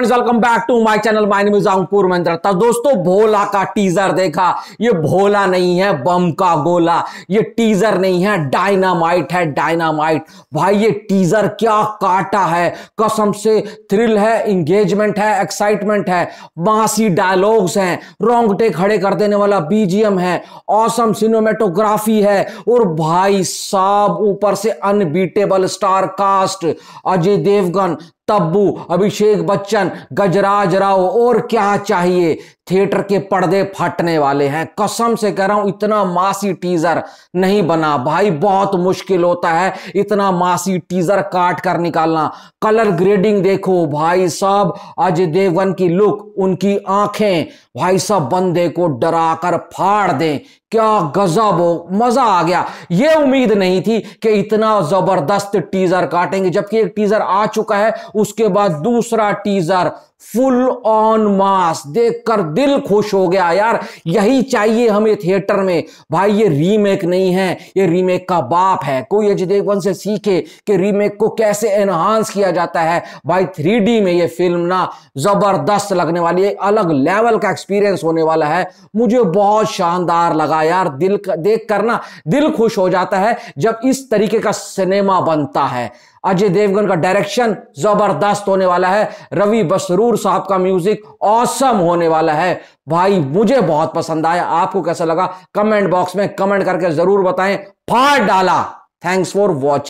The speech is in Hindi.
welcome back to my channel my name is Ankur Mahindra दोस्तों भोला का टीजर देखा ये भोला नहीं है बम का गोला ये टीजर नहीं है डायनामाइट है डायनामाइट भाई ये टीजर क्या काटा है कसम से थ्रिल है इंगेजमेंट है एक्साइटमेंट है बासी डायलॉग्स हैं रोंगटे खड़े कर देने वाला बीजीएम है औसम सिनेमेटोग्राफी है और भाई साहब ऊपर से unbeatable star cast Ajay Devgan Tabu Abhishek Bachchan Gajraj Rao और क्या चाहिए थिएटर के पर्दे फटने वाले हैं कसम से कह रहा हूं इतना मासी टीजर नहीं बना भाई बहुत मुश्किल होता है इतना मासी टीजर काट कर निकालना कलर ग्रेडिंग देखो भाई साहब अजय देवगन की लुक उनकी आंखें भाई साहब बंदे को डरा कर फाड़ दें क्या गजब हो मजा आ गया ये उम्मीद नहीं थी कि इतना जबरदस्त टीजर काटेंगे जबकि एक टीजर आ चुका है उसके बाद दूसरा टीजर फुल ऑन मास देखकर दिल खुश हो गया यार यही चाहिए हमें थिएटर में भाई ये रीमेक नहीं है ये रीमेक का बाप है कोई अजय देवगन से सीखे कि रीमेक को कैसे एनहांस किया जाता है भाई थ्री में ये फिल्म ना जबरदस्त लगने वाली है अलग लेवल का एक्सपीरियंस होने वाला है मुझे बहुत शानदार लगा यार दिल देख कर ना दिल खुश हो जाता है जब इस तरीके का सिनेमा बनता है अजय देवगन का डायरेक्शन जबरदस्त होने वाला है रवि बसरूर साहब का म्यूजिक ऑसम होने वाला है भाई मुझे बहुत पसंद आया आपको कैसा लगा कमेंट बॉक्स में कमेंट करके जरूर बताएं फाड़ डाला थैंक्स फॉर वॉचिंग